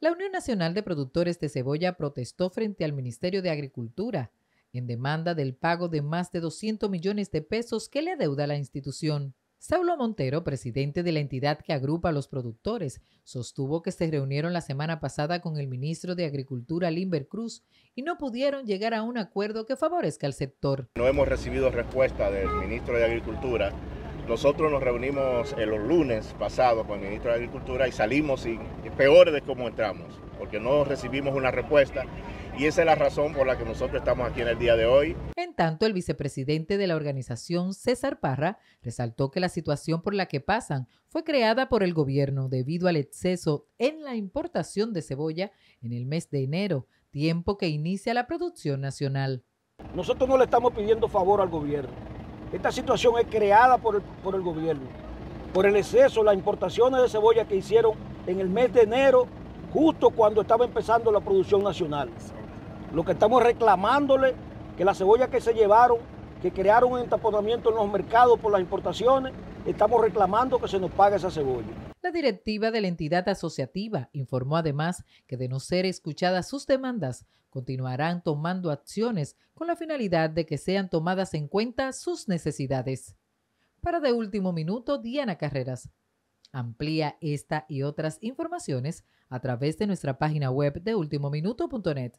La Unión Nacional de Productores de Cebolla protestó frente al Ministerio de Agricultura en demanda del pago de más de 200 millones de pesos que le adeuda la institución. Saulo Montero, presidente de la entidad que agrupa a los productores, sostuvo que se reunieron la semana pasada con el ministro de Agricultura, Limber Cruz, y no pudieron llegar a un acuerdo que favorezca al sector. No hemos recibido respuesta del ministro de Agricultura nosotros nos reunimos el eh, los lunes pasado con el ministro de Agricultura y salimos sin, peores de cómo entramos, porque no recibimos una respuesta y esa es la razón por la que nosotros estamos aquí en el día de hoy. En tanto, el vicepresidente de la organización, César Parra, resaltó que la situación por la que pasan fue creada por el gobierno debido al exceso en la importación de cebolla en el mes de enero, tiempo que inicia la producción nacional. Nosotros no le estamos pidiendo favor al gobierno esta situación es creada por el, gobierno, por el exceso, las importaciones de cebolla que hicieron en el mes de enero, justo cuando estaba empezando la producción nacional. Lo que estamos reclamándole que la cebolla que se llevaron que crearon un entaponamiento en los mercados por las importaciones, estamos reclamando que se nos pague esa cebolla. La directiva de la entidad asociativa informó además que de no ser escuchadas sus demandas, continuarán tomando acciones con la finalidad de que sean tomadas en cuenta sus necesidades. Para de último minuto, Diana Carreras. Amplía esta y otras informaciones a través de nuestra página web de ultimominuto.net.